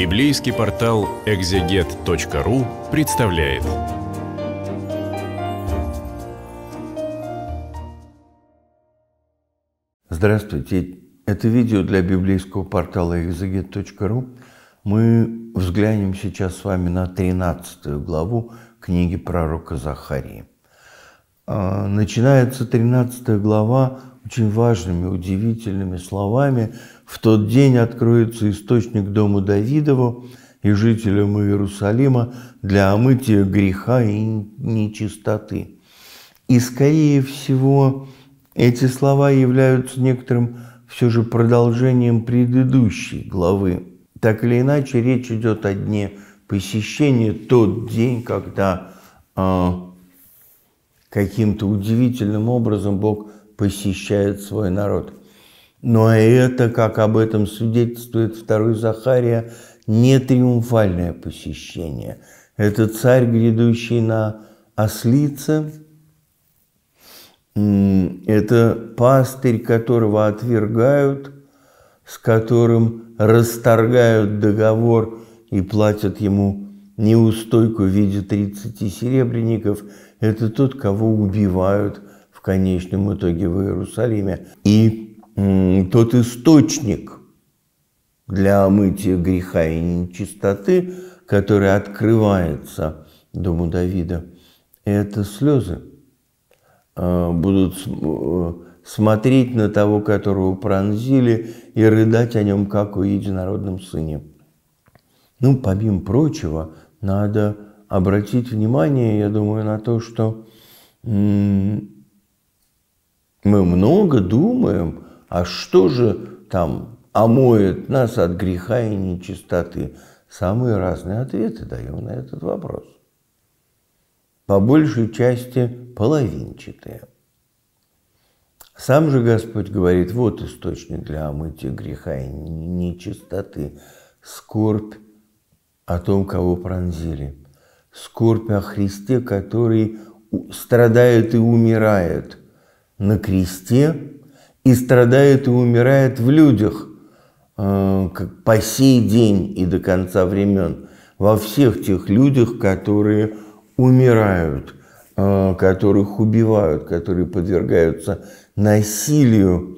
Библейский портал экзегет.ру представляет. Здравствуйте! Это видео для библейского портала экзегет.ру. Мы взглянем сейчас с вами на 13 главу книги пророка Захарии. А, начинается 13 глава очень важными, удивительными словами «В тот день откроется источник дому Давидову и жителям Иерусалима для омытия греха и нечистоты». И, скорее всего, эти слова являются некоторым все же продолжением предыдущей главы. Так или иначе, речь идет о дне посещения, тот день, когда э, каким-то удивительным образом Бог – посещает свой народ. Но это, как об этом свидетельствует второй Захария, не триумфальное посещение. Это царь, грядущий на ослице, это пастырь, которого отвергают, с которым расторгают договор и платят ему неустойку в виде 30 серебряников. Это тот, кого убивают – конечном итоге в Иерусалиме. И тот источник для омытия греха и нечистоты, который открывается дому Давида, это слезы. А, будут э, смотреть на того, которого пронзили, и рыдать о нем, как о единородном сыне. Ну, помимо прочего, надо обратить внимание, я думаю, на то, что мы много думаем, а что же там омоет нас от греха и нечистоты? Самые разные ответы даем на этот вопрос. По большей части половинчатые. Сам же Господь говорит, вот источник для омытия греха и нечистоты. Скорбь о том, кого пронзили. Скорбь о Христе, который страдает и умирает – на кресте и страдает и умирает в людях э, как по сей день и до конца времен, во всех тех людях, которые умирают, э, которых убивают, которые подвергаются насилию,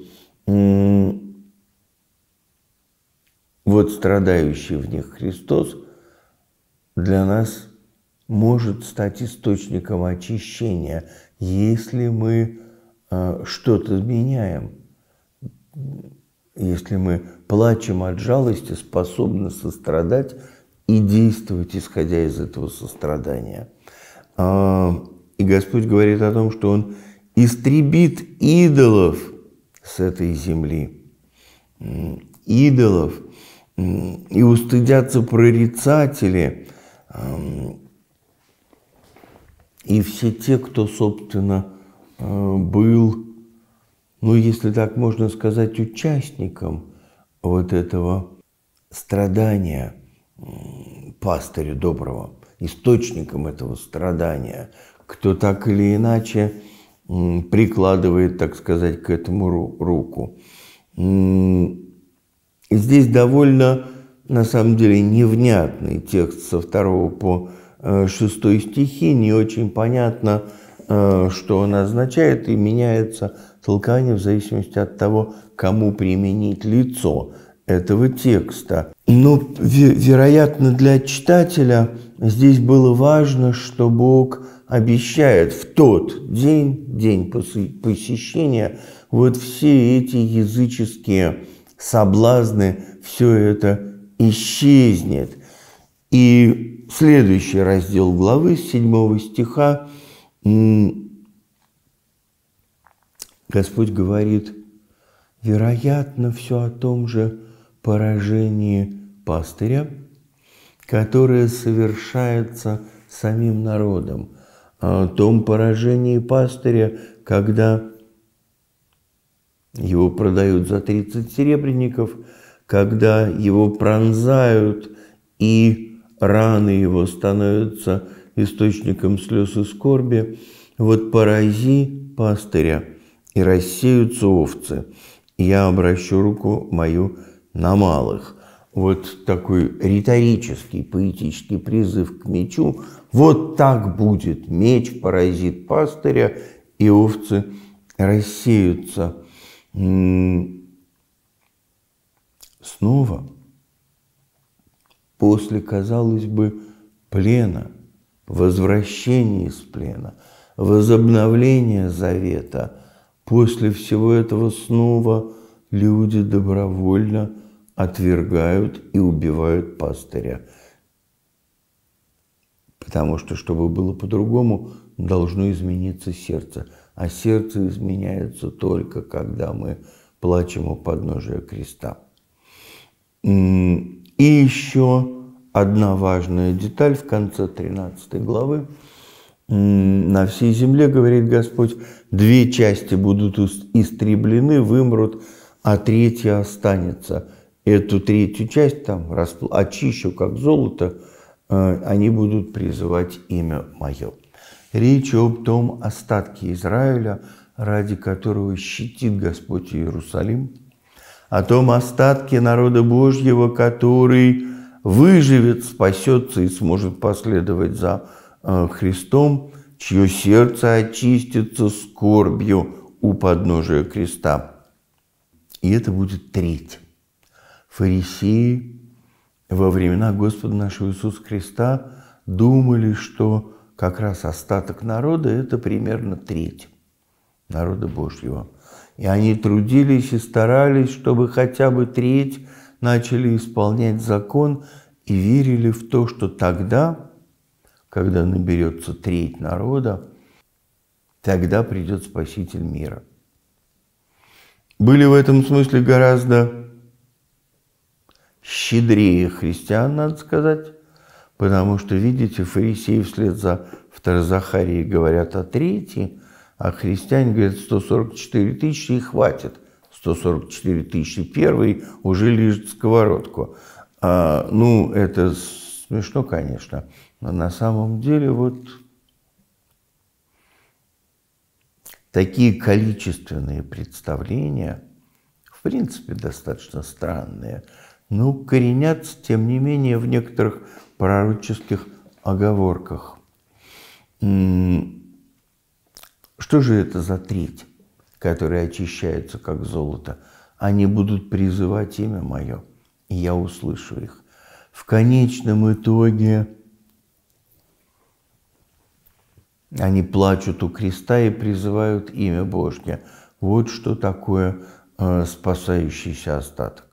вот страдающий в них Христос для нас может стать источником очищения, если мы Э, что-то меняем. Если мы плачем от жалости, способны сострадать и действовать, исходя из этого сострадания. А, и Господь говорит о том, что Он истребит идолов с этой земли. Идолов. И устыдятся прорицатели. И все те, кто, собственно, Э, был, ну, если так можно сказать, участником вот этого страдания пастыря доброго, источником этого страдания, кто так или иначе прикладывает, так сказать, к этому руку. Здесь довольно, на самом деле, невнятный текст со второго по э, шестой стихи, не очень понятно, Э, что она означает, и меняется толкание в зависимости от того, кому применить лицо этого текста. Но, ну, вероятно, для читателя здесь было важно, что Бог обещает в тот день, день посещения, вот все эти языческие соблазны, все это исчезнет. И следующий раздел главы, 7 стиха, Господь говорит, вероятно, все о том же поражении пастыря, которое совершается самим народом, а о том поражении пастыря, когда его продают за 30 серебряников, когда его пронзают и раны его становятся источником слез и скорби, вот порази пастыря, и рассеются овцы, и я обращу руку мою на малых. Вот такой риторический, поэтический призыв к мечу. Вот так будет. Меч поразит пастыря, и овцы рассеются. Снова после, казалось бы, плена, возвращения из плена, возобновления завета, после всего этого снова люди добровольно отвергают и убивают пастыря. Потому что, чтобы было по-другому, должно измениться сердце. А сердце изменяется только, когда мы плачем у подножия креста. И еще одна важная деталь в конце 13 главы. На всей земле, говорит Господь, две части будут истреблены, вымрут, а третья останется. Эту третью часть там очищу, как золото, э, они будут призывать имя мое. Речь об том остатке Израиля, ради которого щитит Господь Иерусалим – о том остатке народа Божьего, который выживет, спасется и сможет последовать за э, Христом, чье сердце очистится скорбью у подножия креста. И это будет треть. Фарисеи во времена Господа нашего Иисуса Христа думали, что как раз остаток народа – это примерно треть народа Божьего. И они трудились и старались, чтобы хотя бы треть начали исполнять закон и верили в то, что тогда, когда наберется треть народа, тогда придет Спаситель мира. Были в этом смысле гораздо щедрее христиан, надо сказать, потому что, видите, фарисеи вслед за второзахарией говорят о третьей – а христиане говорят 144 тысячи и хватит. 144 тысячи первый уже лежит в сковородку. А, ну, это смешно, конечно, но на самом деле вот такие количественные представления, в принципе, достаточно странные, но ну, коренятся, тем не менее, в некоторых пророческих оговорках. Что же это за треть, которая очищается как золото? Они будут призывать имя мое, и я услышу их. В конечном итоге они плачут у креста и призывают имя Божье. Вот что такое э, спасающийся остаток.